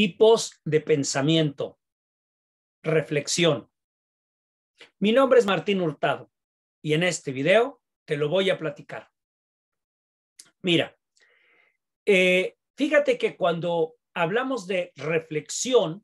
tipos de pensamiento. Reflexión. Mi nombre es Martín Hurtado y en este video te lo voy a platicar. Mira, eh, fíjate que cuando hablamos de reflexión,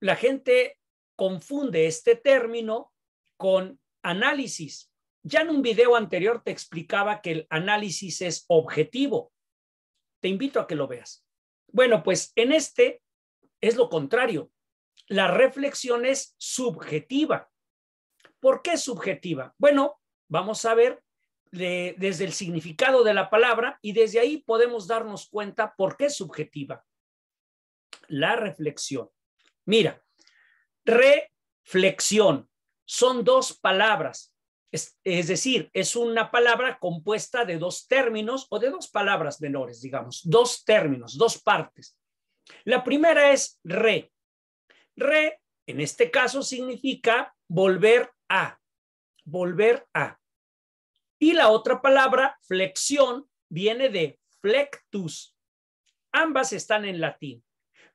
la gente confunde este término con análisis. Ya en un video anterior te explicaba que el análisis es objetivo. Te invito a que lo veas. Bueno, pues en este es lo contrario. La reflexión es subjetiva. ¿Por qué subjetiva? Bueno, vamos a ver desde el significado de la palabra y desde ahí podemos darnos cuenta por qué es subjetiva. La reflexión. Mira, reflexión son dos palabras. Es, decir, es una palabra compuesta de dos términos o de dos palabras menores, digamos, dos términos, dos partes. La primera es re. Re, en este caso, significa volver a, volver a. Y la otra palabra, flexión, viene de flectus. Ambas están en latín.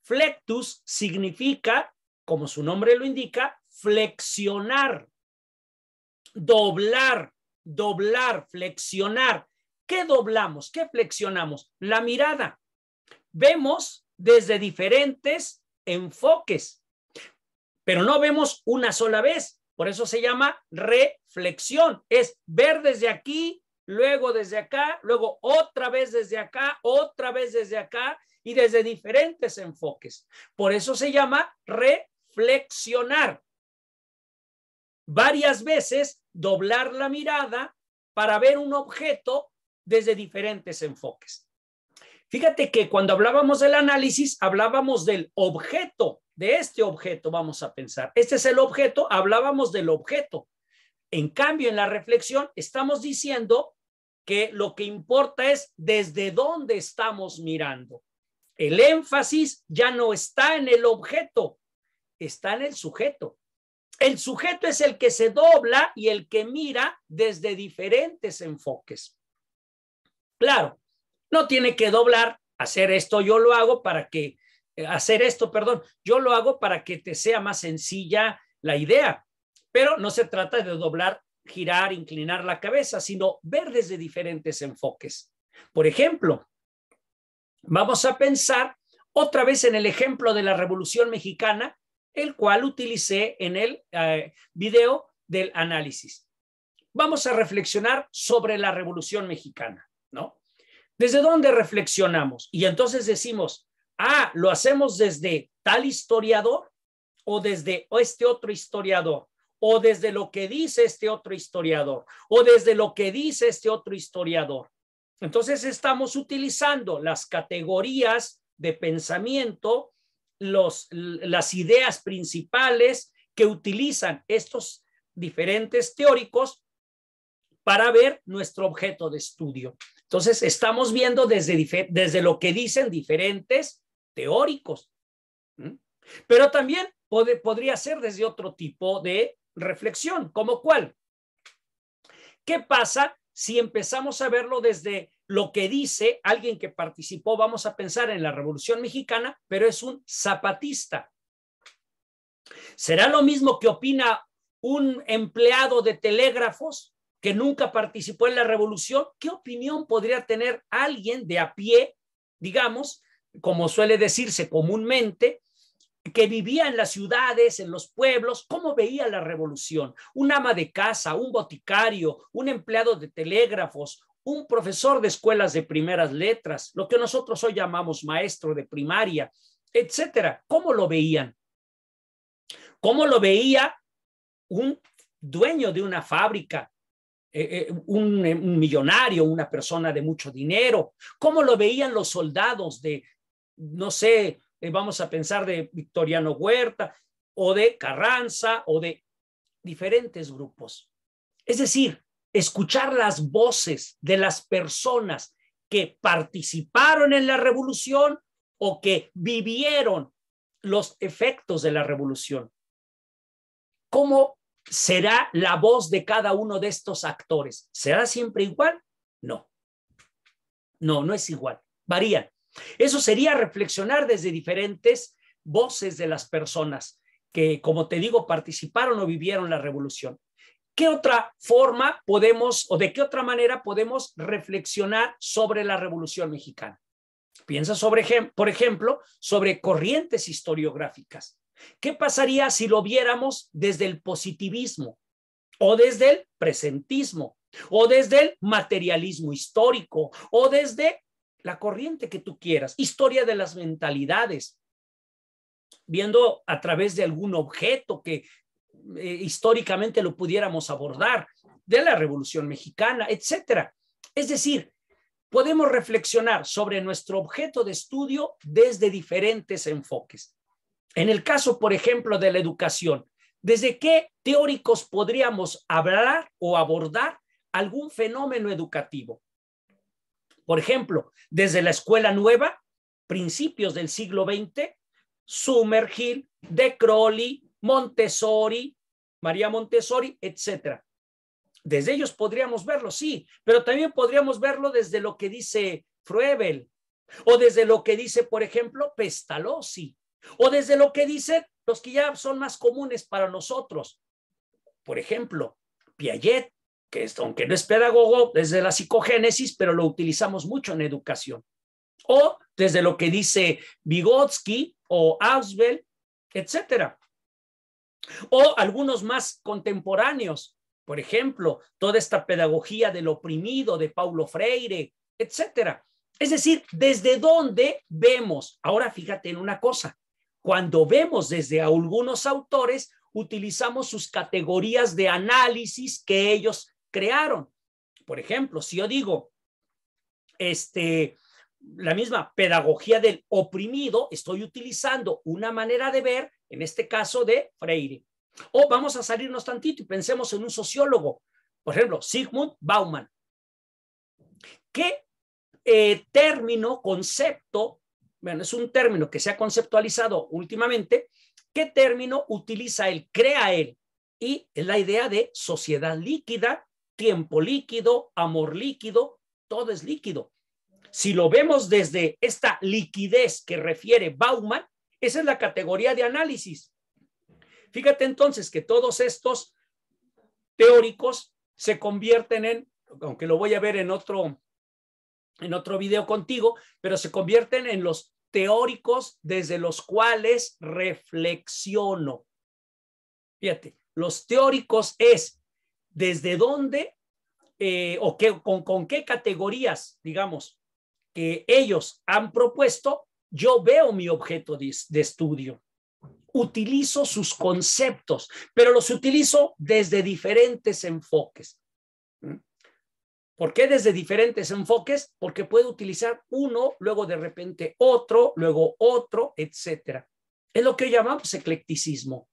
Flectus significa, como su nombre lo indica, flexionar, doblar, doblar, flexionar. ¿Qué doblamos? ¿Qué flexionamos? La mirada. Vemos desde diferentes enfoques, pero no vemos una sola vez. Por eso se llama reflexión. Es ver desde aquí, luego desde acá, luego otra vez desde acá, otra vez desde acá y desde diferentes enfoques. Por eso se llama reflexionar varias veces doblar la mirada para ver un objeto desde diferentes enfoques. Fíjate que cuando hablábamos del análisis, hablábamos del objeto, de este objeto vamos a pensar. Este es el objeto, hablábamos del objeto. En cambio, en la reflexión estamos diciendo que lo que importa es desde dónde estamos mirando. El énfasis ya no está en el objeto, está en el sujeto. El sujeto es el que se dobla y el que mira desde diferentes enfoques. Claro, no tiene que doblar, hacer esto, yo lo hago para que, eh, hacer esto, perdón, yo lo hago para que te sea más sencilla la idea, pero no se trata de doblar, girar, inclinar la cabeza, sino ver desde diferentes enfoques. Por ejemplo, vamos a pensar otra vez en el ejemplo de la Revolución Mexicana el cual utilicé en el eh, video del análisis. Vamos a reflexionar sobre la Revolución Mexicana, ¿no? ¿Desde dónde reflexionamos? Y entonces decimos, ah, lo hacemos desde tal historiador o desde este otro historiador o desde lo que dice este otro historiador o desde lo que dice este otro historiador. Entonces estamos utilizando las categorías de pensamiento las ideas principales que utilizan estos diferentes teóricos para ver nuestro objeto de estudio. Entonces, estamos viendo desde, desde lo que dicen diferentes teóricos, pero también podría ser desde otro tipo de reflexión, como cuál. ¿Qué pasa si empezamos a verlo desde lo que dice alguien que participó, vamos a pensar en la Revolución Mexicana, pero es un zapatista. ¿Será lo mismo que opina un empleado de telégrafos que nunca participó en la revolución? ¿Qué opinión podría tener alguien de a pie, digamos, como suele decirse comúnmente, que vivía en las ciudades, en los pueblos, cómo veía la revolución. Un ama de casa, un boticario, un empleado de telégrafos, un profesor de escuelas de primeras letras, lo que nosotros hoy llamamos maestro de primaria, etcétera. ¿Cómo lo veían? ¿Cómo lo veía un dueño de una fábrica, eh, eh, eh, un, millonario, una persona de mucho dinero? ¿Cómo lo veían los soldados de, no sé, eh, vamos a pensar de Victoriano Huerta o de Carranza o de diferentes grupos. Es decir, escuchar las voces de las personas que participaron en la revolución o que vivieron los efectos de la revolución. ¿Cómo será la voz de cada uno de estos actores? ¿Será siempre igual? No. No, no es igual. Varían. Eso sería reflexionar desde diferentes voces de las personas que, como te digo, participaron o vivieron la revolución. ¿Qué otra forma podemos o de qué otra manera podemos reflexionar sobre la revolución mexicana? Piensa sobre, por ejemplo, sobre corrientes historiográficas. ¿Qué pasaría si lo viéramos desde el positivismo o desde el presentismo o desde el materialismo histórico o desde la corriente que tú quieras, historia de las mentalidades, viendo a través de algún objeto que eh, históricamente lo pudiéramos abordar, de la Revolución Mexicana, etc. Es decir, podemos reflexionar sobre nuestro objeto de estudio desde diferentes enfoques. En el caso, por ejemplo, de la educación, ¿desde qué teóricos podríamos hablar o abordar algún fenómeno educativo? Por ejemplo, desde la escuela nueva, principios del siglo XX, Summerhill, De Crowley, Montessori, María Montessori, etcétera. Desde ellos podríamos verlo, sí, pero también podríamos verlo desde lo que dice Froebel, o desde lo que dice, por ejemplo, Pestalozzi, o desde lo que dicen los que ya son más comunes para nosotros. Por ejemplo, Piaget, que es, aunque no es pedagogo, desde la psicogénesis, pero lo utilizamos mucho en educación. O desde lo que dice Vygotsky o Auswell, etcétera. O algunos más contemporáneos, por ejemplo, toda esta pedagogía del oprimido de Paulo Freire, etcétera. Es decir, desde dónde vemos. Ahora fíjate en una cosa. Cuando vemos desde algunos autores, utilizamos sus categorías de análisis que ellos crearon. Por ejemplo, si yo digo, este, la misma pedagogía del oprimido, estoy utilizando una manera de ver, en este caso de Freire. O vamos a salirnos tantito y pensemos en un sociólogo, por ejemplo, Sigmund Bauman. ¿Qué eh, término, concepto, bueno, es un término que se ha conceptualizado últimamente, qué término utiliza él, crea él? Y es la idea de sociedad líquida, tiempo líquido, amor líquido, todo es líquido. Si lo vemos desde esta liquidez que refiere Bauman, esa es la categoría de análisis. Fíjate entonces que todos estos teóricos se convierten en, aunque lo voy a ver en otro, en otro video contigo, pero se convierten en los teóricos desde los cuales reflexiono. Fíjate, los teóricos es desde dónde eh, o con, qué categorías, digamos, que ellos han propuesto, yo veo mi objeto de, estudio. Utilizo sus conceptos, pero los utilizo desde diferentes enfoques. ¿Mm? ¿Por qué desde diferentes enfoques? Porque puedo utilizar uno, luego de repente otro, luego otro, etcétera. Es lo que llamamos pues, eclecticismo.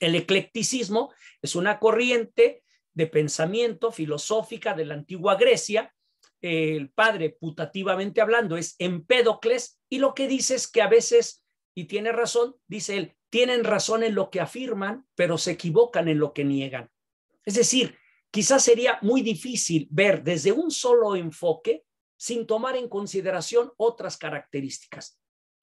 El eclecticismo es una corriente de pensamiento filosófica de la antigua Grecia. El padre, putativamente hablando, es Empédocles y lo que dice es que a veces, y tiene razón, dice él, tienen razón en lo que afirman, pero se equivocan en lo que niegan. Es decir, quizás sería muy difícil ver desde un solo enfoque sin tomar en consideración otras características,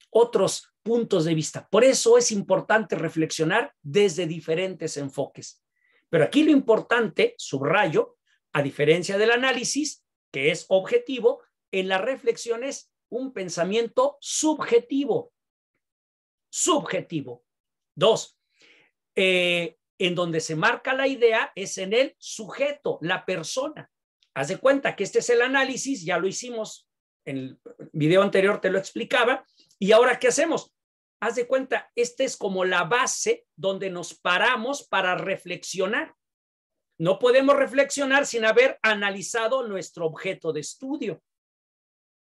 otros puntos de vista. Por eso es importante reflexionar desde diferentes enfoques. Pero aquí lo importante, subrayo, a diferencia del análisis, que es objetivo, en la reflexión es un pensamiento subjetivo. Subjetivo. Dos, eh, en donde se marca la idea es en el sujeto, la persona. Haz de cuenta que este es el análisis, ya lo hicimos en el video anterior, te lo explicaba, ¿Y ahora qué hacemos? Haz de cuenta, esta es como la base donde nos paramos para reflexionar. No podemos reflexionar sin haber analizado nuestro objeto de estudio,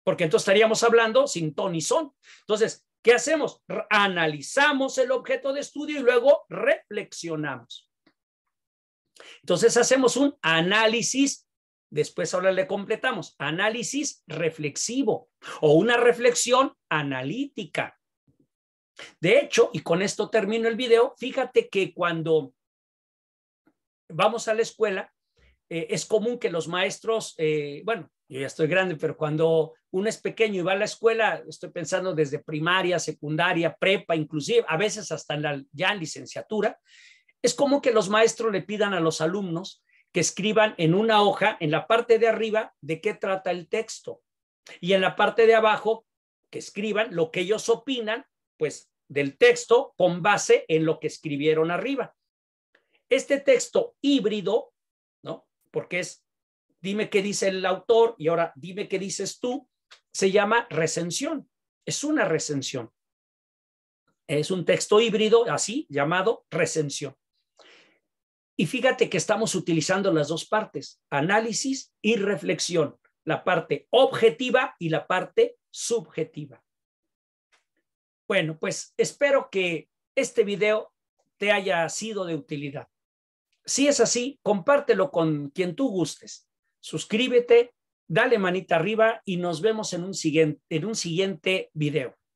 porque entonces estaríamos hablando sin ton y son. Entonces, ¿qué hacemos? Analizamos el objeto de estudio y luego reflexionamos. Entonces hacemos un análisis Después ahora le completamos análisis reflexivo o una reflexión analítica. De hecho, y con esto termino el video, fíjate que cuando vamos a la escuela, eh, es común que los maestros, eh, bueno, yo ya estoy grande, pero cuando uno es pequeño y va a la escuela, estoy pensando desde primaria, secundaria, prepa, inclusive, a veces hasta la, ya en licenciatura, es común que los maestros le pidan a los alumnos que escriban en una hoja, en la parte de arriba, de qué trata el texto. Y en la parte de abajo, que escriban lo que ellos opinan, pues del texto con base en lo que escribieron arriba. Este texto híbrido, ¿no? Porque es, dime qué dice el autor y ahora dime qué dices tú, se llama recensión. Es una recensión. Es un texto híbrido, así llamado recensión. Y fíjate que estamos utilizando las dos partes, análisis y reflexión, la parte objetiva y la parte subjetiva. Bueno, pues espero que este video te haya sido de utilidad. Si es así, compártelo con quien tú gustes. Suscríbete, dale manita arriba y nos vemos en un siguiente, en un siguiente video.